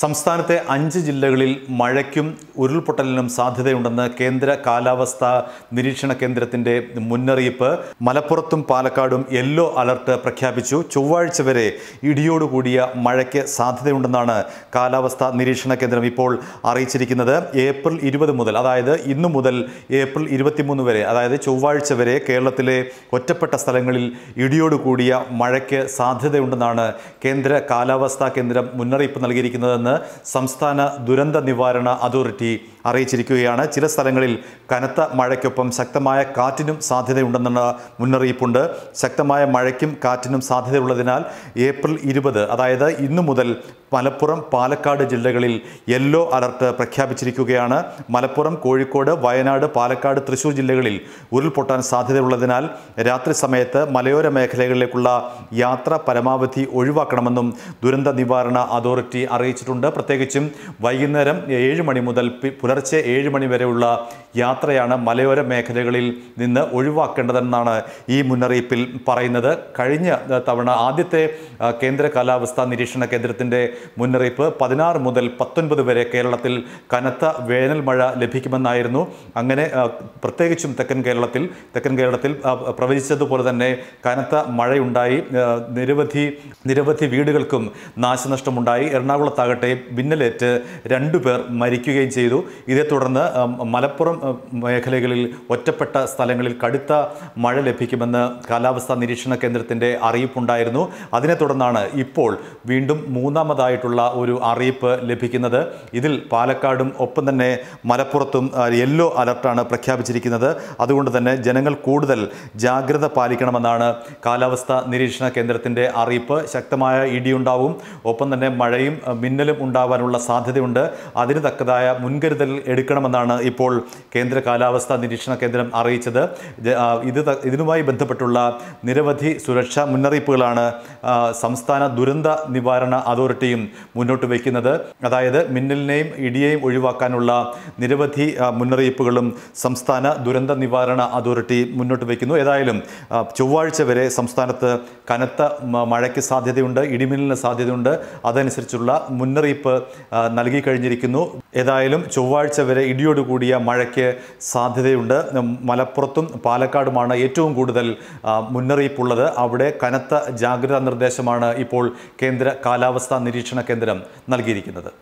സംസ്ഥാനത്തെ അഞ്ച് ജില്ലകളിൽ മഴയ്ക്കും ഉരുൾപൊട്ടലിനും സാധ്യതയുണ്ടെന്ന് കേന്ദ്ര കാലാവസ്ഥാ നിരീക്ഷണ കേന്ദ്രത്തിൻ്റെ മുന്നറിയിപ്പ് മലപ്പുറത്തും പാലക്കാടും യെല്ലോ അലർട്ട് പ്രഖ്യാപിച്ചു ചൊവ്വാഴ്ച വരെ ഇടിയോടുകൂടിയ മഴയ്ക്ക് സാധ്യതയുണ്ടെന്നാണ് കാലാവസ്ഥാ നിരീക്ഷണ കേന്ദ്രം ഇപ്പോൾ അറിയിച്ചിരിക്കുന്നത് ഏപ്രിൽ ഇരുപത് മുതൽ അതായത് ഇന്നു മുതൽ ഏപ്രിൽ ഇരുപത്തിമൂന്ന് വരെ അതായത് ചൊവ്വാഴ്ച വരെ കേരളത്തിലെ ഒറ്റപ്പെട്ട സ്ഥലങ്ങളിൽ ഇടിയോടുകൂടിയ മഴയ്ക്ക് സാധ്യതയുണ്ടെന്നാണ് കേന്ദ്ര കാലാവസ്ഥാ കേന്ദ്രം മുന്നറിയിപ്പ് നൽകിയിരിക്കുന്നത് ഉണ്ടാകുമെന്ന് സംസ്ഥാന ദുരന്ത നിവാരണ അതോറിറ്റി അറിയിച്ചിരിക്കുകയാണ് ചില സ്ഥലങ്ങളിൽ കനത്ത മഴയ്ക്കൊപ്പം ശക്തമായ കാറ്റിനും സാധ്യതയുണ്ടെന്നുള്ള മുന്നറിയിപ്പുണ്ട് ശക്തമായ മഴയ്ക്കും കാറ്റിനും സാധ്യതയുള്ളതിനാൽ ഏപ്രിൽ ഇരുപത് അതായത് ഇന്നു മുതൽ മലപ്പുറം പാലക്കാട് ജില്ലകളിൽ യെല്ലോ അലർട്ട് പ്രഖ്യാപിച്ചിരിക്കുകയാണ് മലപ്പുറം കോഴിക്കോട് വയനാട് പാലക്കാട് തൃശൂർ ജില്ലകളിൽ ഉരുൾപൊട്ടാൻ സാധ്യതയുള്ളതിനാൽ രാത്രി സമയത്ത് മലയോര മേഖലകളിലേക്കുള്ള യാത്ര പരമാവധി ഒഴിവാക്കണമെന്നും ദുരന്ത നിവാരണ അതോറിറ്റി അറിയിച്ചിട്ടുണ്ട് ഉണ്ട് പ്രത്യേകിച്ചും വൈകുന്നേരം ഏഴ് മണി മുതൽ പുലർച്ചെ ഏഴ് മണി വരെയുള്ള യാത്രയാണ് മലയോര മേഖലകളിൽ നിന്ന് ഒഴിവാക്കേണ്ടതെന്നാണ് ഈ മുന്നറിയിപ്പിൽ പറയുന്നത് കഴിഞ്ഞ തവണ ആദ്യത്തെ കേന്ദ്ര കാലാവസ്ഥാ നിരീക്ഷണ കേന്ദ്രത്തിൻ്റെ മുന്നറിയിപ്പ് പതിനാറ് മുതൽ പത്തൊൻപത് വരെ കേരളത്തിൽ കനത്ത വേനൽ മഴ ലഭിക്കുമെന്നായിരുന്നു അങ്ങനെ പ്രത്യേകിച്ചും തെക്കൻ കേരളത്തിൽ തെക്കൻ കേരളത്തിൽ പ്രവചിച്ചതുപോലെ തന്നെ കനത്ത മഴയുണ്ടായി നിരവധി നിരവധി വീടുകൾക്കും നാശനഷ്ടമുണ്ടായി എറണാകുളത്താകട്ടെ ആകട്ടെ മിന്നലേറ്റ് രണ്ടു പേർ മരിക്കുകയും ചെയ്തു ഇതേ തുടർന്ന് മലപ്പുറം മേഖലകളിൽ ഒറ്റപ്പെട്ട സ്ഥലങ്ങളിൽ കടുത്ത മഴ ലഭിക്കുമെന്ന് കാലാവസ്ഥാ നിരീക്ഷണ കേന്ദ്രത്തിൻ്റെ അറിയിപ്പുണ്ടായിരുന്നു അതിനെ തുടർന്നാണ് ഇപ്പോൾ വീണ്ടും മൂന്നാമതായിട്ടുള്ള ഒരു അറിയിപ്പ് ലഭിക്കുന്നത് ഇതിൽ പാലക്കാടും ഒപ്പം തന്നെ മലപ്പുറത്തും യെല്ലോ അലർട്ടാണ് പ്രഖ്യാപിച്ചിരിക്കുന്നത് അതുകൊണ്ട് തന്നെ ജനങ്ങൾ കൂടുതൽ ജാഗ്രത പാലിക്കണമെന്നാണ് കാലാവസ്ഥാ നിരീക്ഷണ കേന്ദ്രത്തിൻ്റെ അറിയിപ്പ് ശക്തമായ ഇടിയുണ്ടാവും ഒപ്പം തന്നെ മഴയും മിന്നൽ മേലും ഉണ്ടാവാനുള്ള സാധ്യതയുണ്ട് അതിന് തക്കതായ മുൻകരുതൽ എടുക്കണമെന്നാണ് ഇപ്പോൾ കേന്ദ്ര കാലാവസ്ഥാ നിരീക്ഷണ കേന്ദ്രം അറിയിച്ചത് ഇത് ഇതിനുമായി ബന്ധപ്പെട്ടുള്ള നിരവധി സുരക്ഷാ മുന്നറിയിപ്പുകളാണ് സംസ്ഥാന ദുരന്ത നിവാരണ അതോറിറ്റിയും മുന്നോട്ട് വയ്ക്കുന്നത് അതായത് മിന്നലിനെയും ഇടിയെയും ഒഴിവാക്കാനുള്ള നിരവധി മുന്നറിയിപ്പുകളും സംസ്ഥാന ദുരന്ത നിവാരണ അതോറിറ്റി മുന്നോട്ട് വയ്ക്കുന്നു ഏതായാലും ചൊവ്വാഴ്ച വരെ സംസ്ഥാനത്ത് കനത്ത മഴയ്ക്ക് സാധ്യതയുണ്ട് ഇടിമിന്നലിന് സാധ്യതയുണ്ട് അതനുസരിച്ചുള്ള മുൻ മുന്നറിയിപ്പ് നൽകി കഴിഞ്ഞിരിക്കുന്നു ഏതായാലും ചൊവ്വാഴ്ച വരെ ഇടിയോടുകൂടിയ മഴയ്ക്ക് സാധ്യതയുണ്ട് മലപ്പുറത്തും പാലക്കാടുമാണ് ഏറ്റവും കൂടുതൽ മുന്നറിയിപ്പുള്ളത് അവിടെ കനത്ത ജാഗ്രതാ നിർദ്ദേശമാണ് ഇപ്പോൾ കേന്ദ്ര കാലാവസ്ഥാ നിരീക്ഷണ കേന്ദ്രം നൽകിയിരിക്കുന്നത്